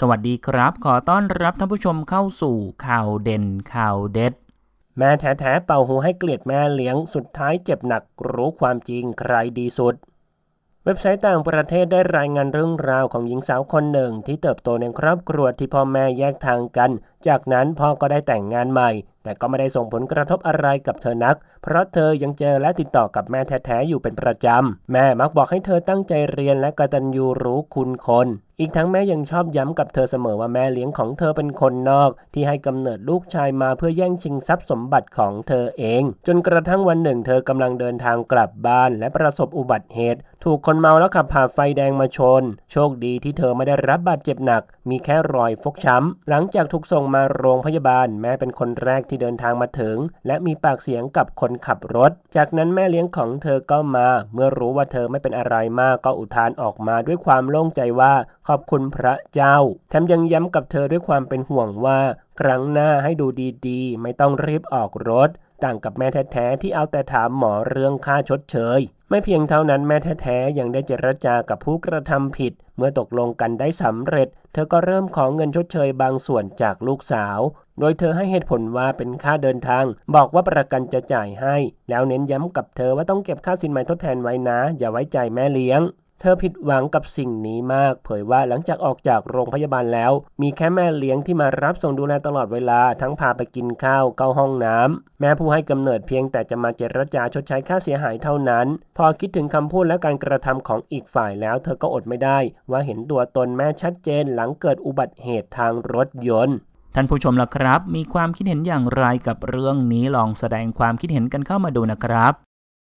สวัสดีครับ ขอต้อนรับท่านผู้ชมเข้าสู่ข่าวเด่นข่าวเด็ด แม่แท้ๆเป่าหูให้เกลียดแม่เลี้ยงสุดท้ายเจ็บหนักรู้ความจริงใครดีสุด เว็บไซต์ต่างประเทศได้รายงานเรื่องราวของหญิงสาวคนหนึ่งที่เติบโตในครอบครัวที่พ่อแม่แยกทางกันจากนั้นพ่อก็ได้แต่งงานใหม่ แต่ก็ไม่ได้ส่งผลกระทบอะไรกับเธอนัก เพราะเธอยังเจอและติดต่อกับแม่แท้ๆอยู่เป็นประจำแม่มักบอกให้เธอตั้งใจเรียนและกตัญญูรู้คุณคน อีกทั้งแม่ยังชอบย้ำกับเธอเสมอว่าแม่เลี้ยงของเธอเป็นคนนอก ที่ให้กำเนิดลูกชายมาเพื่อแย่งชิงทรัพย์สมบัติของเธอเอง จนกระทั่งวันหนึ่ง เธอกำลังเดินทางกลับบ้านและประสบอุบัติเหตุ ถูกคนเมาแล้วขับผ่าไฟแดงมาชน โชคดีที่เธอไม่ได้รับบาดเจ็บหนัก มีแค่รอยฟกช้ำหลังจากถูกส่งมาโรงพยาบาลแม่เป็นคนแรกที่เดินทางมาถึง และมีปากเสียงกับคนขับรถ จากนั้นแม่เลี้ยงของเธอก็มา เมื่อรู้ว่าเธอไม่เป็นอะไรมากก็อุทานออกมาด้วยความโล่งใจว่าขอบคุณพระเจ้าแถมยังย้ำกับเธอด้วยความเป็นห่วงว่า ครั้งหน้าให้ดูดีๆ ไม่ต้องรีบออกรถต่างกับแม่แท้ๆที่เอาแต่ถามหมอเรื่องค่าชดเชยไม่เพียงเท่านั้นแม่แท้ๆยังได้เจรจากับผู้กระทำผิด เมื่อตกลงกันได้สำเร็จ เธอก็เริ่มของเงินชดเชยบางส่วนจากลูกสาว โดยเธอให้เหตุผลว่าเป็นค่าเดินทาง บอกว่าประกันจะจ่ายให้ แล้วเน้นย้ำกับเธอว่าต้องเก็บค่าสินไหมทดแทนไว้นะ อย่าไว้ใจแม่เลี้ยงเธอผิดหวังกับสิ่งนี้มาก เผยว่าหลังจากออกจากโรงพยาบาลแล้ว มีแค่แม่เลี้ยงที่มารับส่งดูแลตลอดเวลาทั้งพาไปกินข้าวเข้าห้องน้ำ แม่ผู้ให้กำเนิดเพียงแต่จะมาเจรจาชดใช้ค่าเสียหายเท่านั้น พอคิดถึงคำพูดและการกระทำของอีกฝ่ายแล้ว เธอก็อดไม่ได้ ว่าเห็นตัวตนแม่ชัดเจนหลังเกิดอุบัติเหตุทางรถยนต์ ท่านผู้ชมล่ะครับ มีความคิดเห็นอย่างไรกับเรื่องนี้ลองแสดงความคิดเห็นกันเข้ามาดูนะครับ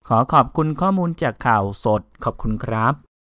ขอขอบคุณข้อมูลจากข่าวสดขอบคุณครับ